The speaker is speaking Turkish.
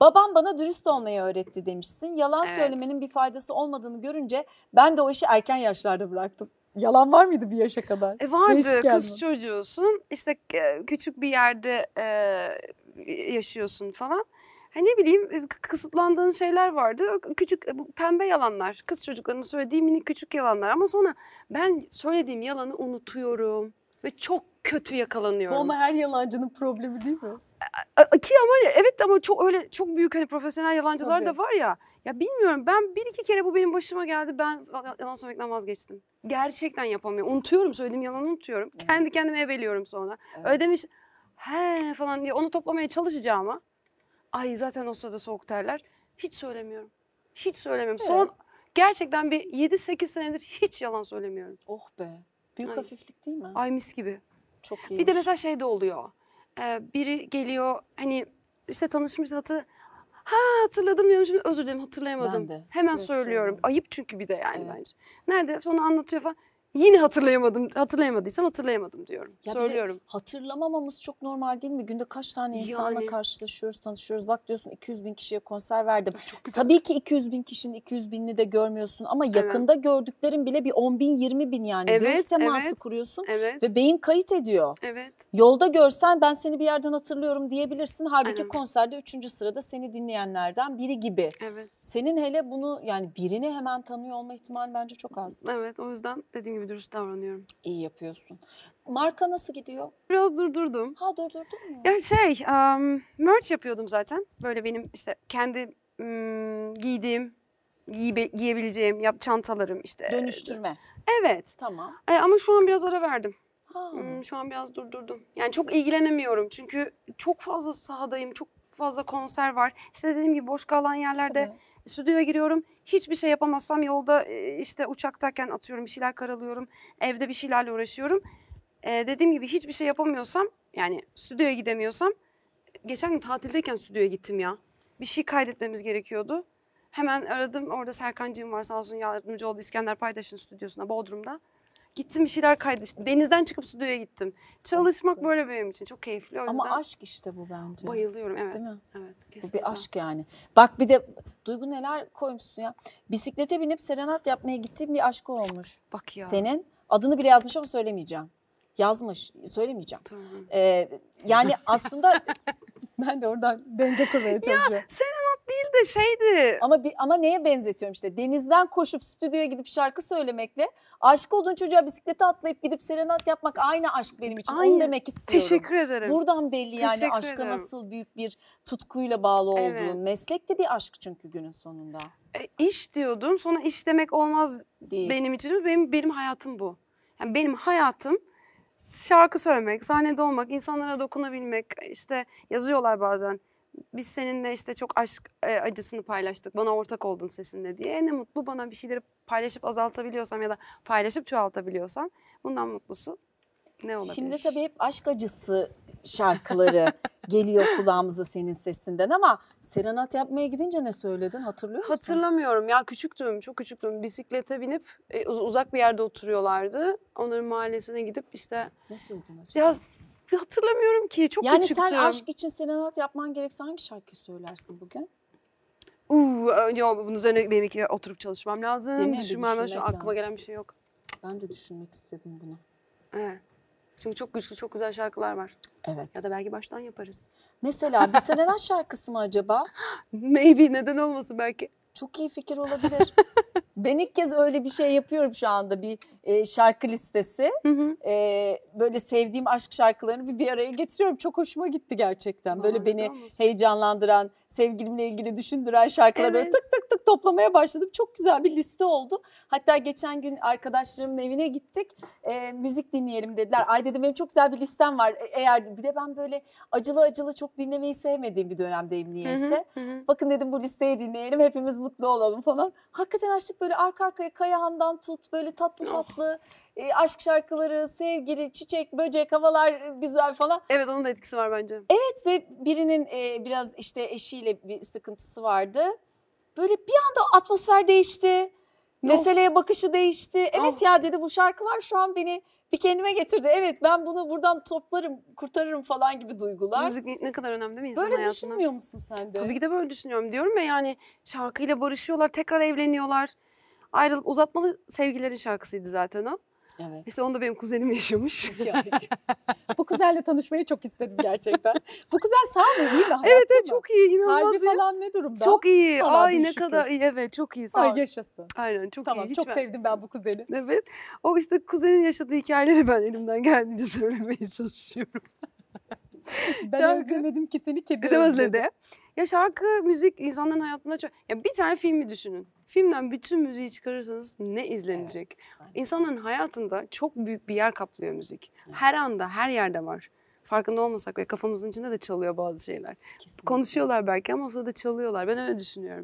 Babam bana dürüst olmayı öğretti demişsin. Yalan evet. söylemenin bir faydası olmadığını görünce ben de o işi erken yaşlarda bıraktım. Yalan var mıydı bir yaşa kadar? E vardı. kız mi? çocuğusun. İşte e, küçük bir yerde e, yaşıyorsun falan. Hani ne bileyim e, kısıtlandığın şeyler vardı. Küçük e, bu pembe yalanlar. Kız çocuklarının söylediği minik küçük yalanlar ama sonra ben söylediğim yalanı unutuyorum ve çok kötü yakalanıyorum. Bu ama her yalancının problemi değil mi? Ki ama evet ama çok öyle çok büyük hani profesyonel yalancılar Tabii. da var ya. Ya bilmiyorum ben bir iki kere bu benim başıma geldi ben yalan söylemekten vazgeçtim. Gerçekten yapamıyorum. Unutuyorum söylediğim yalanı unutuyorum. Evet. Kendi kendime eveliyorum sonra. Evet. Öyle demiş he falan diye onu toplamaya çalışacağım ama. Ay zaten o sırada soğuk terler. Hiç söylemiyorum. Hiç söylemiyorum. Evet. Son gerçekten bir 7-8 senedir hiç yalan söylemiyorum. Oh be. Büyük Ay. hafiflik değil mi? Ay mis gibi. Çok iyi. Bir de mesela şey de oluyor. Ee, biri geliyor hani işte tanışmış hatı ha hatırladım diyorum şimdi özür dilerim hatırlayamadım. Ben de. Hemen evet, söylüyorum. Ayıp çünkü bir de yani evet. bence. Nerede sonra anlatıyor falan. Yine hatırlayamadım. Hatırlayamadıysam hatırlayamadım diyorum. Ya Söylüyorum. Hatırlamamamız çok normal değil mi? Günde kaç tane insanla Yani. karşılaşıyoruz, tanışıyoruz. Bak diyorsun 200 bin kişiye konser verdim. Çok güzel. Tabii ki 200 bin kişinin 200 binini de görmüyorsun ama yakında gördüklerin bile bir 10 bin 20 bin yani. Evet, Göz teması evet. kuruyorsun Evet. ve beyin kayıt ediyor. Evet. Yolda görsen ben seni bir yerden hatırlıyorum diyebilirsin. Halbuki Aynen. konserde 3. sırada seni dinleyenlerden biri gibi. Evet. Senin hele bunu yani birini hemen tanıyor olma ihtimali bence çok az. Evet o yüzden dediğim gibi gibi dürüst davranıyorum. İyi yapıyorsun. Marka nasıl gidiyor? Biraz durdurdum. Ha durdurdun mu? Ya şey, um, merch yapıyordum zaten. Böyle benim işte kendi um, giydiğim, giyibe, giyebileceğim yap çantalarım işte. Dönüştürme. Evet. Tamam. E, ama şu an biraz ara verdim. Ha. Hmm, şu an biraz durdurdum. Yani çok ilgilenemiyorum çünkü çok fazla sahadayım, çok fazla konser var. İşte dediğim gibi boş kalan yerlerde Tabii. stüdyoya giriyorum. Hiçbir şey yapamazsam yolda e, işte uçaktayken atıyorum bir şeyler karalıyorum. Evde bir şeylerle uğraşıyorum. Ee, dediğim gibi hiçbir şey yapamıyorsam yani stüdyoya gidemiyorsam geçen gün tatildeyken stüdyoya gittim ya. Bir şey kaydetmemiz gerekiyordu. Hemen aradım orada Serkancığım var sağ olsun yardımcı oldu İskender Paydaş'ın stüdyosuna Bodrum'da. Gittim bir şeyler kaydettim. Denizden çıkıp stüdyoya gittim. Çalışmak böyle benim için çok keyifli. O Ama aşk işte bu bence. bayılıyorum evet. Değil mi? Evet. Bu kesinlikle. bir aşk yani. Bak bir de Duygu neler koymuşsun ya. Bisiklete binip serenat yapmaya gittiğim bir aşkı olmuş. Bak ya. Senin adını bile yazmış ama söylemeyeceğim. Yazmış, söylemeyeceğim. Tamam. Ee, yani aslında ben de oradan denge kurmaya çalışıyorum. serenat değil de şeydi. Ama bir, ama neye benzetiyorum işte denizden koşup stüdyoya gidip şarkı söylemekle aşık olduğun çocuğa bisiklete atlayıp gidip serenat yapmak aynı aşk benim için. Aynı. Onu demek istiyorum. Teşekkür ederim. Buradan belli yani aşka ederim. nasıl büyük bir tutkuyla bağlı olduğun. Evet. Meslek de bir aşk çünkü günün sonunda. E, iş diyordum sonra iş demek olmaz değil. benim için. Benim, benim hayatım bu. Yani benim hayatım şarkı söylemek, sahnede olmak, insanlara dokunabilmek, işte yazıyorlar bazen biz seninle işte çok aşk e, acısını paylaştık. Bana ortak oldun sesinde diye. E, ne mutlu bana bir şeyleri paylaşıp azaltabiliyorsam ya da paylaşıp çoğaltabiliyorsam bundan mutlusu ne olabilir? Şimdi tabii hep aşk acısı şarkıları geliyor kulağımıza senin sesinden ama serenat yapmaya gidince ne söyledin hatırlıyor musun? Hatırlamıyorum ya küçüktüm çok küçüktüm bisiklete binip e, uzak bir yerde oturuyorlardı onların mahallesine gidip işte. Ne söyledin? Acaba? Ya hatırlamıyorum ki. Çok yani küçüktüm. Yani sen aşk için serenat yapman gerekse hangi şarkı söylersin bugün? Uuu, yok bunun üzerine benim iki oturup çalışmam lazım. Değil mi? Düşünmem ben şu an aklıma gelen bir şey yok. Ben de düşünmek istedim bunu. Evet. Çünkü çok güçlü, çok güzel şarkılar var. Evet. Ya da belki baştan yaparız. Mesela bir Serenat şarkısı mı acaba? Maybe neden olmasın belki. Çok iyi fikir olabilir. Ben ilk kez öyle bir şey yapıyorum şu anda bir e, şarkı listesi. Hı hı. E, böyle sevdiğim aşk şarkılarını bir, bir araya getiriyorum. Çok hoşuma gitti gerçekten. Böyle Aa, beni olmuş. heyecanlandıran, sevgilimle ilgili düşündüren şarkıları evet. tık tık tık toplamaya başladım. Çok güzel bir liste oldu. Hatta geçen gün arkadaşlarımın evine gittik. E, müzik dinleyelim dediler. Ay dedim benim çok güzel bir listem var. E, eğer bir de ben böyle acılı acılı çok dinlemeyi sevmediğim bir dönemdeyim niyeyse. Hı hı hı. Bakın dedim bu listeyi dinleyelim. Hepimiz mutlu olalım falan. Hakikaten açtık böyle böyle arka arkaya Kayahan'dan tut böyle tatlı oh. tatlı oh. e, aşk şarkıları, sevgili, çiçek, böcek, havalar e, güzel falan. Evet onun da etkisi var bence. Evet ve birinin e, biraz işte eşiyle bir sıkıntısı vardı. Böyle bir anda atmosfer değişti. Meseleye bakışı değişti. Evet ya dedi bu şarkılar şu an beni bir kendime getirdi. Evet ben bunu buradan toplarım, kurtarırım falan gibi duygular. Müzik ne kadar önemli değil mi hayatında? Böyle hayatına? düşünmüyor musun sen de? Tabii ki de böyle düşünüyorum. Diyorum ya yani şarkıyla barışıyorlar, tekrar evleniyorlar. Ayrılıp uzatmalı sevgilerin şarkısıydı zaten o. Evet. Mesela onu da benim kuzenim yaşamış. bu kuzenle tanışmayı çok istedim gerçekten. Bu kuzen sağ mı? İyi mi? evet evet çok iyi. inanılmaz Kalbi falan ne durumda? Çok iyi. Falan Ay ne şükür. kadar iyi. Evet çok iyi. Sağ Ay yaşasın. Aynen çok tamam, iyi. Hiç çok ben... sevdim ben bu kuzeni. Evet. O işte kuzenin yaşadığı hikayeleri ben elimden geldiğince söylemeye çalışıyorum. ben şarkı... özlemedim ki seni kedi özledi. özledi. Ya şarkı, müzik insanların hayatında çok... Ya bir tane filmi düşünün. Filmden bütün müziği çıkarırsanız ne izlenecek? Evet. İnsanların hayatında çok büyük bir yer kaplıyor müzik. Evet. Her anda, her yerde var. Farkında olmasak ve kafamızın içinde de çalıyor bazı şeyler. Kesinlikle. Konuşuyorlar belki ama o da çalıyorlar. Ben öyle düşünüyorum.